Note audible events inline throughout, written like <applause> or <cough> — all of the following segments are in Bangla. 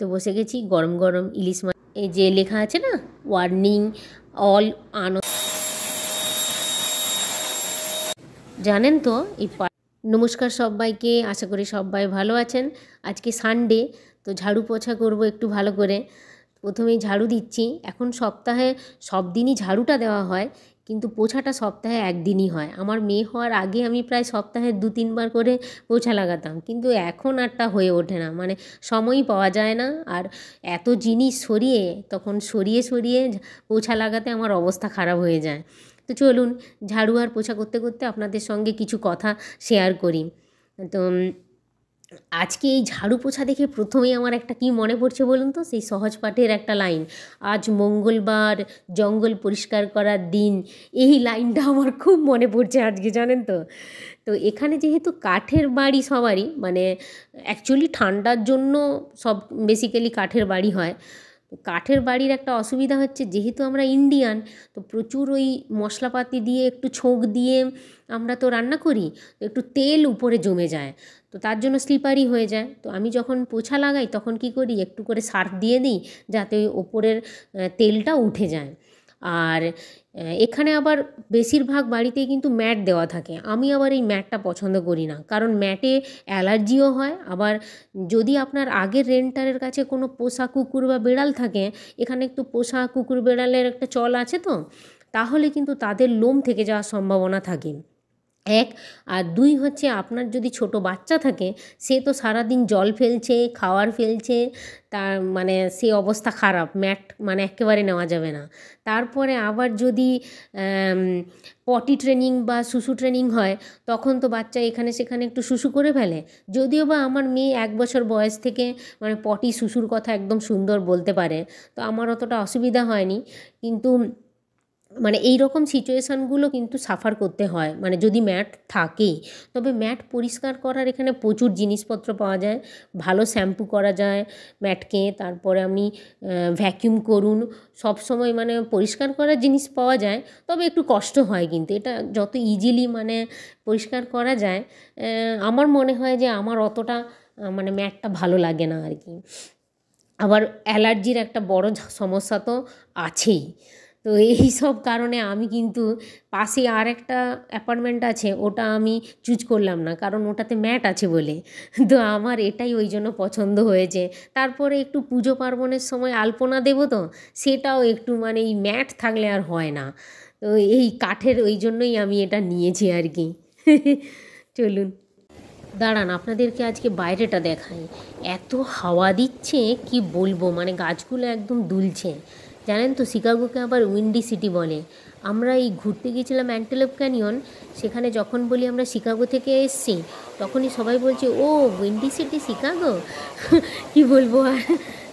তো বসে গেছি গরম গরম ইলিশ মাছ এই যে লেখা আছে না ওয়ার্নিং অল আন জানেন তো এই নমস্কার সবাইকে আশা করি সবাই ভালো আছেন আজকে সানডে তো ঝাড়ু পোছা করব একটু ভালো করে প্রথমেই ঝাড়ু দিচ্ছি এখন সপ্তাহে সব দিনই ঝাড়ুটা দেওয়া হয় কিন্তু পোছাটা সপ্তাহে একদিনই হয় আমার মেয়ে হওয়ার আগে আমি প্রায় সপ্তাহে দু তিনবার করে পোছা লাগাতাম কিন্তু এখন আর তা হয়ে ওঠে না মানে সময়ই পাওয়া যায় না আর এত জিনিস সরিয়ে তখন সরিয়ে সরিয়ে পোছা লাগাতে আমার অবস্থা খারাপ হয়ে যায় তো চলুন ঝাড়ু আর পোছা করতে করতে আপনাদের সঙ্গে কিছু কথা শেয়ার করি তো আজকে এই ঝাড়ু পোছা দেখে প্রথমেই আমার একটা কি মনে পড়ছে বলুন তো সেই সহজ পাঠের একটা লাইন আজ মঙ্গলবার জঙ্গল পরিষ্কার করার দিন এই লাইনটা আমার খুব মনে পড়ছে আজকে জানেন তো তো এখানে যেহেতু কাঠের বাড়ি সবারই মানে অ্যাকচুয়ালি ঠান্ডার জন্য সব বেসিক্যালি কাঠের বাড়ি হয় কাঠের বাড়ির একটা অসুবিধা হচ্ছে যেহেতু আমরা ইন্ডিয়ান তো প্রচুর ওই মশলাপাতি দিয়ে একটু ছোঁক দিয়ে আমরা তো রান্না করি একটু তেল উপরে জমে যায় তো তার জন্য স্লিপারি হয়ে যায় তো আমি যখন পোছা লাগাই তখন কি করি একটু করে সার্ফ দিয়ে দিই যাতে ওই ওপরের তেলটা উঠে যায় আর এখানে আবার বেশিরভাগ বাড়িতে কিন্তু ম্যাট দেওয়া থাকে আমি আবার এই ম্যাটটা পছন্দ করি না কারণ ম্যাটে অ্যালার্জিও হয় আবার যদি আপনার আগের রেন্টারের কাছে কোনো পোষা কুকুর বা বেড়াল থাকে এখানে একটু পোষা কুকুর বেড়ালের একটা চল আছে তো তাহলে কিন্তু তাদের লোম থেকে যাওয়ার সম্ভাবনা থাকে এক আর দুই হচ্ছে আপনার যদি ছোট বাচ্চা থাকে সে তো সারাদিন জল ফেলছে খাওয়ার ফেলছে তার মানে সে অবস্থা খারাপ ম্যাট মানে একেবারে নেওয়া যাবে না তারপরে আবার যদি পটি ট্রেনিং বা শুশু ট্রেনিং হয় তখন তো বাচ্চা এখানে সেখানে একটু শুশু করে ফেলে যদিও বা আমার মেয়ে এক বছর বয়স থেকে মানে পটি শুশুর কথা একদম সুন্দর বলতে পারে তো আমার অতটা অসুবিধা হয়নি কিন্তু মানে এই রকম সিচুয়েশানগুলো কিন্তু সাফার করতে হয় মানে যদি ম্যাট থাকেই তবে ম্যাট পরিষ্কার করার এখানে প্রচুর জিনিসপত্র পাওয়া যায় ভালো শ্যাম্পু করা যায় ম্যাটকে তারপরে আপনি ভ্যাকিউম করুন সব সময় মানে পরিষ্কার করার জিনিস পাওয়া যায় তবে একটু কষ্ট হয় কিন্তু এটা যত ইজিলি মানে পরিষ্কার করা যায় আমার মনে হয় যে আমার অতটা মানে ম্যাটটা ভালো লাগে না আর কি আবার অ্যালার্জির একটা বড় সমস্যা তো আছেই তো এই সব কারণে আমি কিন্তু পাশে আর একটা অ্যাপার্টমেন্ট আছে ওটা আমি চুজ করলাম না কারণ ওটাতে ম্যাট আছে বলে তো আমার এটাই ওই জন্য পছন্দ হয়েছে তারপরে একটু পুজো পার্বণের সময় আলপনা দেবো তো সেটাও একটু মানে এই ম্যাট থাকলে আর হয় না তো এই কাঠের ওই জন্যই আমি এটা নিয়েছি আর কি চলুন দাঁড়ান আপনাদেরকে আজকে বাইরেটা দেখাই এত হাওয়া দিচ্ছে কি বলবো মানে গাছগুলো একদম দুলছে জানেন তো শিকাগোকে আবার উইন্ডি সিটি বলে আমরা এই ঘুরতে গিয়েছিলাম অ্যান্টেলপ ক্যানিয়ন সেখানে যখন বলি আমরা শিকাগো থেকে এসছি তখনই সবাই বলছে ও উইন্ডি সিটি শিকাগো <laughs> কি বলবো আর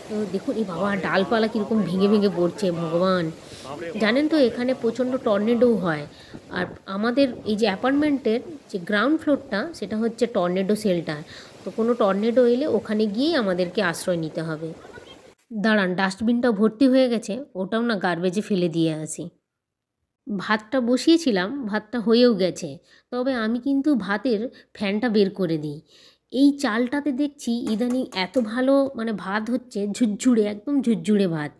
তো দেখুন এই বাবা ডালপালা কীরকম ভেঙে ভেঙে পড়ছে ভগবান জানেন তো এখানে প্রচণ্ড টর্নেডো হয় আর আমাদের এই যে অ্যাপার্টমেন্টের যে গ্রাউন্ড ফ্লোরটা সেটা হচ্ছে টর্নেডো শেল্টার তো কোনো টর্নেডো এলে ওখানে গিয়েই আমাদেরকে আশ্রয় নিতে হবে দাঁড়ান ডাস্টবিনটা ভর্তি হয়ে গেছে ওটাও না গার্বেজে ফেলে দিয়ে আসি ভাতটা বসিয়েছিলাম ভাতটা হয়েও গেছে তবে আমি কিন্তু ভাতের ফ্যানটা বের করে দিই এই চালটাতে দেখছি ইদানিং এত ভালো মানে ভাত হচ্ছে ঝুরঝুড়ে একদম ঝুরঝুড়ে ভাত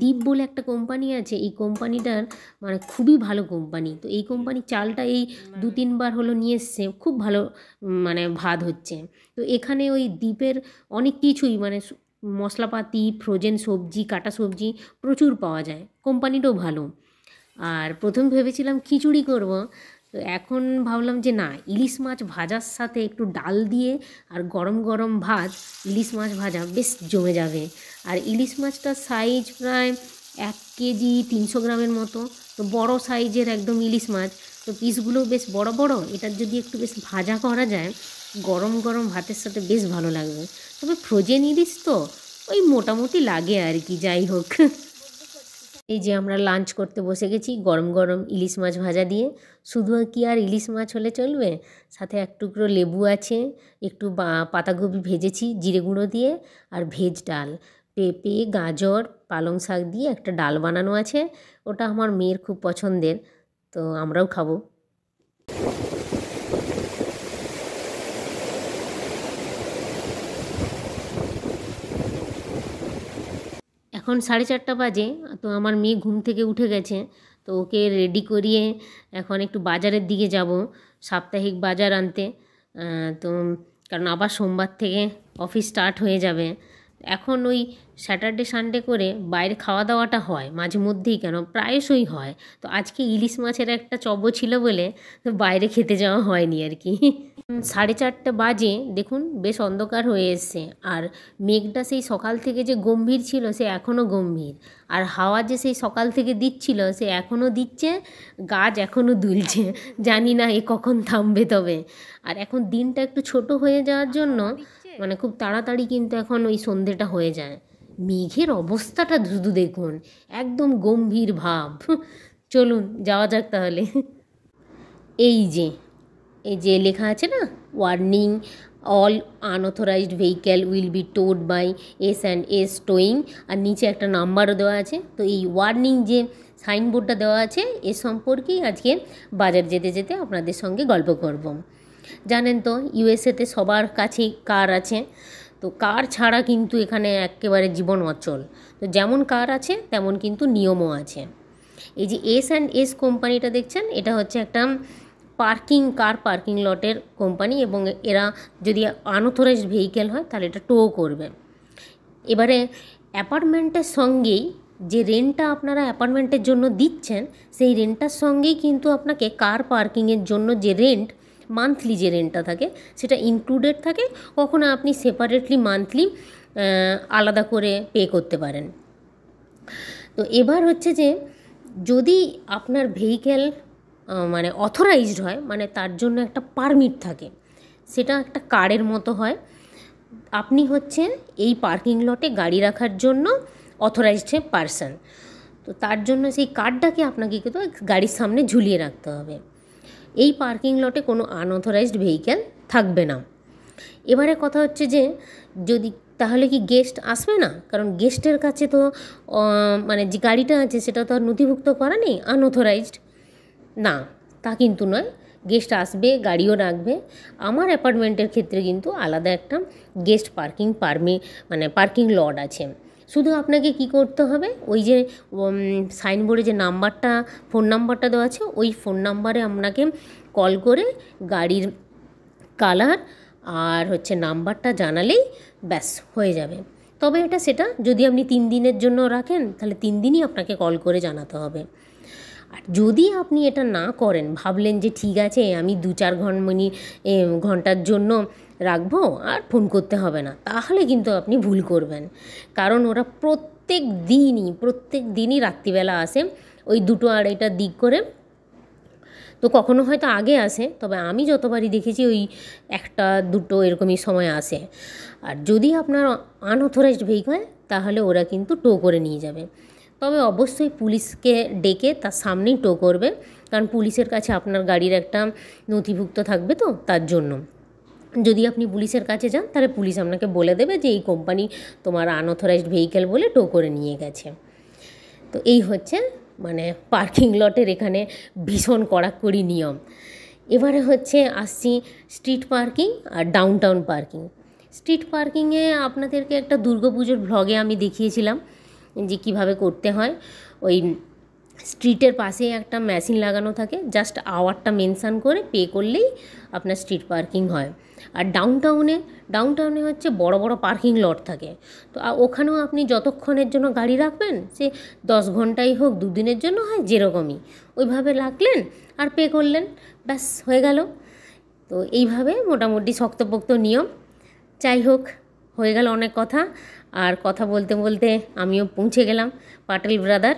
দ্বীপ বলে একটা কোম্পানি আছে এই কোম্পানিটার মানে খুবই ভালো কোম্পানি তো এই কোম্পানির চালটা এই দু তিনবার হলো নিয়ে এসছে খুব ভালো মানে ভাত হচ্ছে তো এখানে ওই দ্বীপের অনেক কিছুই মানে মশলাপাতি ফ্রোজেন সবজি কাটা সবজি প্রচুর পাওয়া যায় কোম্পানিটাও ভালো আর প্রথম ভেবেছিলাম খিচুড়ি করব তো এখন ভাবলাম যে না ইলিশ মাছ ভাজার সাথে একটু ডাল দিয়ে আর গরম গরম ভাত ইলিশ মাছ ভাজা বেশ জমে যাবে আর ইলিশ মাছটার সাইজ প্রায় এক কেজি তিনশো গ্রামের মতো তো বড় সাইজের একদম ইলিশ মাছ তো পিসগুলো বেশ বড় বড় এটার যদি একটু বেশ ভাজা করা যায় গরম গরম ভাতের সাথে বেশ ভালো লাগবে তবে ফ্রোজেন ইলিশ তো ওই মোটামুটি লাগে আর কি যাই হোক এই যে আমরা লাঞ্চ করতে বসে গেছি গরম গরম ইলিশ মাছ ভাজা দিয়ে শুধু কি আর ইলিশ মাছ হলে চলবে সাথে এক টুকরো লেবু আছে একটু পাতাকপি ভেজেছি জিরে গুঁড়ো দিয়ে আর ভেজ ডাল পেঁপে গাজর পালং শাক দিয়ে একটা ডাল বানানো আছে ওটা আমার মেয়ের খুব পছন্দের তো আমরাও খাবো এখন সাড়ে চারটা বাজে তো আমার মেয়ে ঘুম থেকে উঠে গেছে তো ওকে রেডি করিয়ে এখন একটু বাজারের দিকে যাব সাপ্তাহিক বাজার আনতে তো কারণ আবার সোমবার থেকে অফিস স্টার্ট হয়ে যাবে এখন ওই স্যাটারডে সানডে করে বাইরে খাওয়া দাওয়াটা হয় মাঝে মধ্যেই কেন প্রায়শই হয় তো আজকে ইলিশ মাছের একটা চব ছিল বলে বাইরে খেতে যাওয়া হয়নি আর কি সাড়ে চারটা বাজে দেখুন বেশ অন্ধকার হয়ে এসছে আর মেঘটা সেই সকাল থেকে যে গম্ভীর ছিল সে এখনও গম্ভীর আর হাওয়া যে সেই সকাল থেকে দিচ্ছিল সে এখনও দিচ্ছে গাছ এখনও দুলছে জানি না এ কখন থামবে তবে আর এখন দিনটা একটু ছোট হয়ে যাওয়ার জন্য মানে খুব তাড়াতাড়ি কিন্তু এখন ওই সন্ধেটা হয়ে যায় মেঘের অবস্থাটা শুধু দেখুন একদম গম্ভীর ভাব চলুন যাওয়া যাক তাহলে এই যে এই যে লেখা আছে না warning all unauthorised vehicle will be towed by S and S towing আর নিচে একটা নাম্বারও দেওয়া আছে তো এই ওয়ার্নিং যে সাইনবোর্ডটা দেওয়া আছে এ সম্পর্কেই আজকে বাজার যেতে যেতে আপনাদের সঙ্গে গল্প করব জানেন তো ইউএসএতে সবার কাছেই কার আছে তো কার ছাড়া কিন্তু এখানে একেবারে জীবন অচল তো যেমন কার আছে তেমন কিন্তু নিয়মও আছে এই যে এস অ্যান্ড এস কোম্পানিটা দেখছেন এটা হচ্ছে একটা পার্কিং কার পার্কিং লটের কোম্পানি এবং এরা যদি আনথোরাইজ ভেহিকেল হয় তাহলে এটা টো করবে এবারে অ্যাপার্টমেন্টের সঙ্গেই যে রেন্টটা আপনারা অ্যাপার্টমেন্টের জন্য দিচ্ছেন সেই রেন্টটার সঙ্গেই কিন্তু আপনাকে কার পার্কিংয়ের জন্য যে রেন্ট মান্থলি যে রেন্টটা থাকে সেটা ইনক্লুডেড থাকে কখনো আপনি সেপারেটলি মান্থলি আলাদা করে পে করতে পারেন তো এবার হচ্ছে যে যদি আপনার ভেহিকেল মানে অথরাইজড হয় মানে তার জন্য একটা পারমিট থাকে সেটা একটা কারের মতো হয় আপনি হচ্ছে এই পার্কিং লটে গাড়ি রাখার জন্য অথরাইজড পারসন তো তার জন্য সেই কার্ডটাকে আপনাকে কিন্তু গাড়ির সামনে ঝুলিয়ে রাখতে হবে এই পার্কিং লটে কোনো আনঅথরাইজড ভেহিক্যাল থাকবে না এবারে কথা হচ্ছে যে যদি তাহলে কি গেস্ট আসবে না কারণ গেস্টের কাছে তো মানে যে গাড়িটা আছে সেটা তো আর নথিভুক্ত করা নেই আনঅথরাইজড না তা কিন্তু নয় গেস্ট আসবে গাড়িও রাখবে আমার অ্যাপার্টমেন্টের ক্ষেত্রে কিন্তু আলাদা একটা গেস্ট পার্কিং পারমি মানে পার্কিং লট আছে শুধু আপনাকে কি করতে হবে ওই যে সাইনবোর্ডে যে নাম্বারটা ফোন নাম্বারটা দেওয়া আছে ওই ফোন নাম্বারে আপনাকে কল করে গাড়ির কালার আর হচ্ছে নাম্বারটা জানালেই ব্যাস হয়ে যাবে তবে এটা সেটা যদি আপনি তিন দিনের জন্য রাখেন তাহলে তিন দিনই আপনাকে কল করে জানাতে হবে আর যদি আপনি এটা না করেন ভাবলেন যে ঠিক আছে আমি দু চার ঘন ঘন্টার জন্য রাখবো আর ফোন করতে হবে না তাহলে কিন্তু আপনি ভুল করবেন কারণ ওরা প্রত্যেক দিনই প্রত্যেক দিনই রাত্রিবেলা আসে ওই দুটো আড়াইটার দিক করে তো কখনো হয়তো আগে আসে তবে আমি যতবারই দেখেছি ওই একটা দুটো এরকমই সময় আসে আর যদি আপনার আনঅথরাইজড হয় তাহলে ওরা কিন্তু টো করে নিয়ে যাবে তবে অবশ্যই পুলিশকে ডেকে তার সামনেই টো করবে কারণ পুলিশের কাছে আপনার গাড়ির একটা নথিভুক্ত থাকবে তো তার জন্য যদি আপনি পুলিশের কাছে যান তাহলে পুলিশ আপনাকে বলে দেবে যে এই কোম্পানি তোমার আনঅথরাইজড ভেহিকেল বলে টো করে নিয়ে গেছে তো এই হচ্ছে মানে পার্কিং লটের এখানে ভীষণ কড়াকড়ি নিয়ম এবারে হচ্ছে আসছি স্ট্রিট পার্কিং আর ডাউনটাউন পার্কিং স্ট্রিট পার্কিংয়ে আপনাদেরকে একটা দুর্গাপুজোর ভ্লগে আমি দেখিয়েছিলাম যে কিভাবে করতে হয় ওই স্ট্রিটের পাশে একটা মেশিন লাগানো থাকে জাস্ট আওয়ারটা মেনশান করে পে করলেই আপনার স্ট্রিট পার্কিং হয় আর ডাউন টাউনে ডাউন টাউনে হচ্ছে বড় বড় পার্কিং লট থাকে তো ওখানেও আপনি যতক্ষণের জন্য গাড়ি রাখবেন সে দশ ঘন্টাই হোক দুদিনের জন্য হয় যেরকমই ওইভাবে রাখলেন আর পে করলেন ব্যাস হয়ে গেল তো এইভাবে মোটামুটি শক্তপোক্ত নিয়ম যাই হোক হয়ে গেল অনেক কথা আর কথা বলতে বলতে আমিও পৌঁছে গেলাম পাটেল ব্রাদার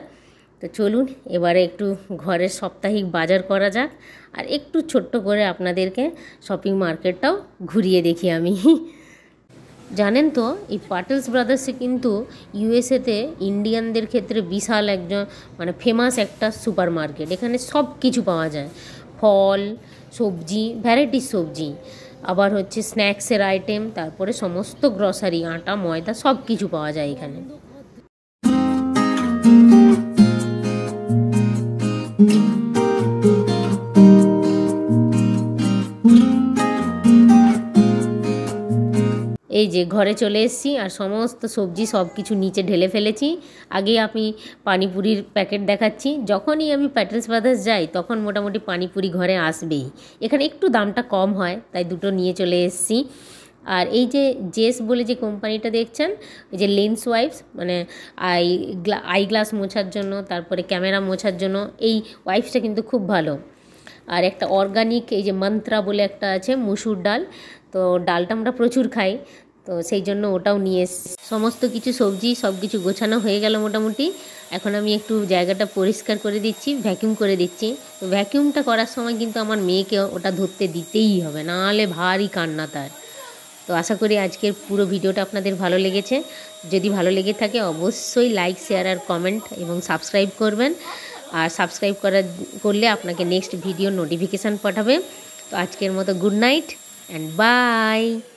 তো চলুন এবারে একটু ঘরের সাপ্তাহিক বাজার করা যাক আর একটু ছোট্ট করে আপনাদেরকে শপিং মার্কেটটাও ঘুরিয়ে দেখি আমি জানেন তো এই পাটেলস ব্রাদার্সে কিন্তু ইউএসএতে ইন্ডিয়ানদের ক্ষেত্রে বিশাল একজন মানে ফেমাস একটা সুপার মার্কেট এখানে সব কিছু পাওয়া যায় ফল সবজি ভ্যারাইটি সবজি আবার হচ্ছে স্ন্যাক্সের আইটেম তারপরে সমস্ত গ্রসারি আটা ময়দা সব কিছু পাওয়া যায় এখানে এই যে ঘরে চলে এসেছি আর সমস্ত সবজি সব কিছু নিচে ঢেলে ফেলেছি আগে আমি পানিপুরির প্যাকেট দেখাচ্ছি যখনই আমি প্যাটেলস ব্রাদার্স যাই তখন মোটামুটি পানিপুরি ঘরে আসবেই এখানে একটু দামটা কম হয় তাই দুটো নিয়ে চলে এসেছি আর এই যে জেস বলে যে কোম্পানিটা দেখছেন ওই যে লেন্স ওয়াইপস মানে আই আই গ্লাস মোছার জন্য তারপরে ক্যামেরা মোছার জন্য এই ওয়াইপসটা কিন্তু খুব ভালো আর একটা অর্গানিক এই যে মন্ত্রা বলে একটা আছে মুসুর ডাল তো ডালটা আমরা প্রচুর খাই তো সেই জন্য ওটাও নিয়ে সমস্ত কিছু সবজি সব কিছু গোছানো হয়ে গেল মোটামুটি এখন আমি একটু জায়গাটা পরিষ্কার করে দিচ্ছি ভ্যাকিউম করে দিচ্ছি তো ভ্যাকিউমটা করার সময় কিন্তু আমার মেয়েকে ওটা ধরতে দিতেই হবে নাহলে ভারী কান্না তার তো আশা করি আজকের পুরো ভিডিওটা আপনাদের ভালো লেগেছে যদি ভালো লেগে থাকে অবশ্যই লাইক শেয়ার আর কমেন্ট এবং সাবস্ক্রাইব করবেন আর সাবস্ক্রাইব করার করলে আপনাকে নেক্সট ভিডিও নোটিফিকেশান পাঠাবে তো আজকের মতো গুড নাইট অ্যান্ড বাই